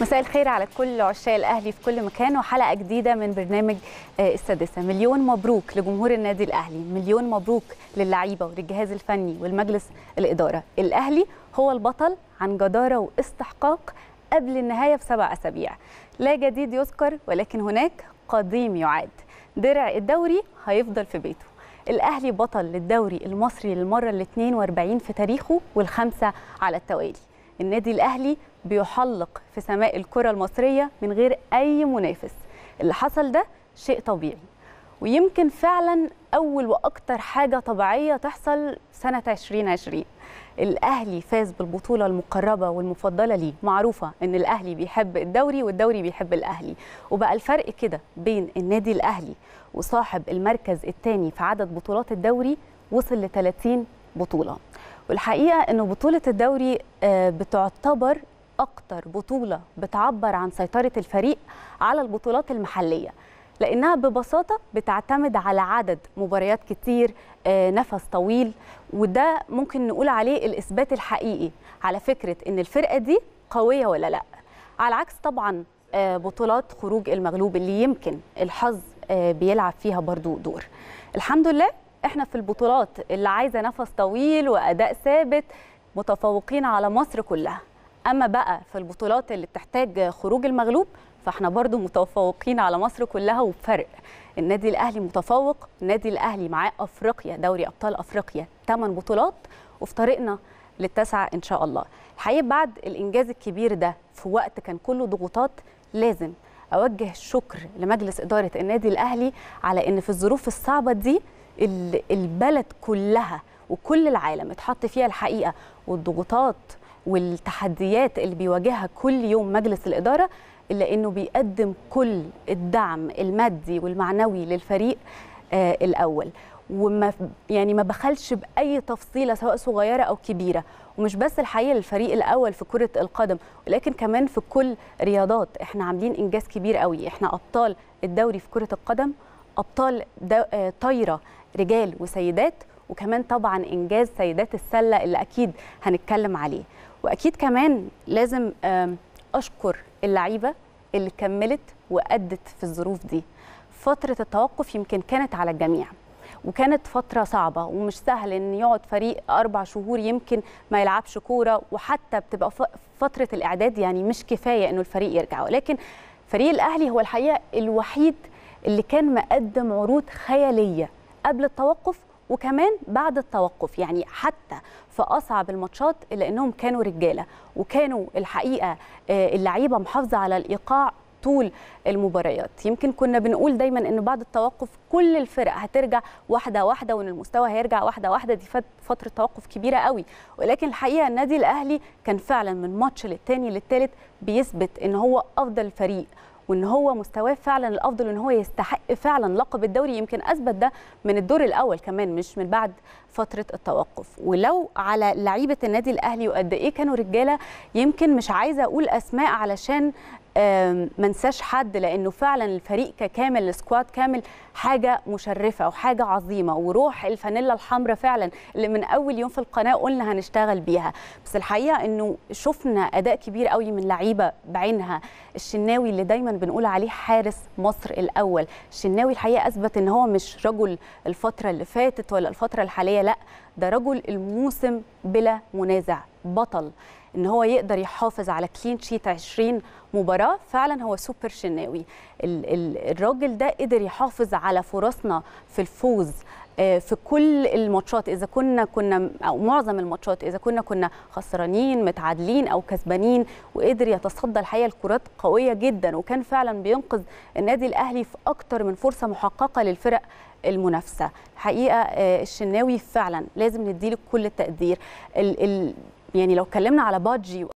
مساء الخير على كل عشاق الاهلي في كل مكان وحلقه جديده من برنامج آه، السادسه مليون مبروك لجمهور النادي الاهلي مليون مبروك للعيبه وللجهاز الفني والمجلس الاداره الاهلي هو البطل عن جداره واستحقاق قبل النهايه بسبع اسابيع لا جديد يذكر ولكن هناك قديم يعاد درع الدوري هيفضل في بيته الاهلي بطل للدوري المصري للمره ال 42 في تاريخه والخمسه على التوالي النادي الاهلي بيحلق في سماء الكره المصريه من غير اي منافس اللي حصل ده شيء طبيعي ويمكن فعلا اول واكتر حاجه طبيعيه تحصل سنه 2020 الاهلي فاز بالبطوله المقربه والمفضله ليه معروفه ان الاهلي بيحب الدوري والدوري بيحب الاهلي وبقى الفرق كده بين النادي الاهلي وصاحب المركز الثاني في عدد بطولات الدوري وصل ل 30 بطوله والحقيقه انه بطوله الدوري آه، بتعتبر اكتر بطوله بتعبر عن سيطره الفريق على البطولات المحليه لانها ببساطه بتعتمد على عدد مباريات كتير آه، نفس طويل وده ممكن نقول عليه الاثبات الحقيقي على فكره ان الفرقه دي قويه ولا لا على عكس طبعا آه، بطولات خروج المغلوب اللي يمكن الحظ بيلعب فيها برضو دور الحمد لله احنا في البطولات اللي عايزه نفس طويل واداء ثابت متفوقين على مصر كلها اما بقى في البطولات اللي بتحتاج خروج المغلوب فاحنا برضو متفوقين على مصر كلها وبفرق النادي الاهلي متفوق النادي الاهلي معاه افريقيا دوري ابطال افريقيا 8 بطولات وفي طريقنا للتسعه ان شاء الله الحقيقه بعد الانجاز الكبير ده في وقت كان كله ضغوطات لازم اوجه الشكر لمجلس اداره النادي الاهلي على ان في الظروف الصعبه دي البلد كلها وكل العالم اتحط فيها الحقيقه والضغوطات والتحديات اللي بيواجهها كل يوم مجلس الاداره الا انه بيقدم كل الدعم المادي والمعنوي للفريق آه، الاول وما يعني ما بخلش باي تفصيله سواء صغيره او كبيره ومش بس الحقيقه للفريق الاول في كره القدم ولكن كمان في كل رياضات احنا عاملين انجاز كبير قوي احنا ابطال الدوري في كره القدم ابطال آه، طايره رجال وسيدات وكمان طبعا انجاز سيدات السله اللي اكيد هنتكلم عليه واكيد كمان لازم اشكر اللعيبه اللي كملت وادت في الظروف دي فتره التوقف يمكن كانت على الجميع وكانت فترة صعبة ومش سهل إن يقعد فريق أربع شهور يمكن ما يلعبش كورة وحتى بتبقى فترة الإعداد يعني مش كفاية إنه الفريق يرجع ولكن فريق الأهلي هو الحقيقة الوحيد اللي كان مقدم عروض خيالية قبل التوقف وكمان بعد التوقف يعني حتى في اصعب الماتشات الا انهم كانوا رجاله وكانوا الحقيقه آه، اللعيبه محافظه على الايقاع طول المباريات يمكن كنا بنقول دايما ان بعد التوقف كل الفرق هترجع واحده واحده وان المستوى هيرجع واحده واحده دي فتره توقف كبيره قوي ولكن الحقيقه النادي الاهلي كان فعلا من ماتش للتاني للتالت بيثبت ان هو افضل فريق وان هو مستواه فعلا الافضل وان هو يستحق فعلا لقب الدوري يمكن اثبت ده من الدور الاول كمان مش من بعد فتره التوقف ولو على لعيبه النادي الاهلي وقد ايه كانوا رجاله يمكن مش عايزه اقول اسماء علشان ما نساش حد لانه فعلا الفريق ككامل السكواد كامل حاجه مشرفه وحاجه عظيمه وروح الفانيلا الحمراء فعلا اللي من اول يوم في القناه قلنا هنشتغل بيها بس الحقيقه انه شفنا اداء كبير قوي من لعيبه بعينها الشناوي اللي دايما بنقول عليه حارس مصر الاول الشناوي الحقيقه اثبت ان هو مش رجل الفتره اللي فاتت ولا الفتره الحاليه لا ده رجل الموسم بلا منازع بطل ان هو يقدر يحافظ على كلين شيت 20 مباراه فعلا هو سوبر شناوي الراجل ده قدر يحافظ على فرصنا في الفوز آه، في كل الماتشات اذا كنا كنا او معظم الماتشات اذا كنا كنا خسرانين متعادلين او كسبانين وقدر يتصدى الحقيقه الكرات قويه جدا وكان فعلا بينقذ النادي الاهلي في اكتر من فرصه محققه للفرق المنافسه حقيقه آه، الشناوي فعلا لازم نديله كل التقدير يعني لو اتكلمنا على بادجي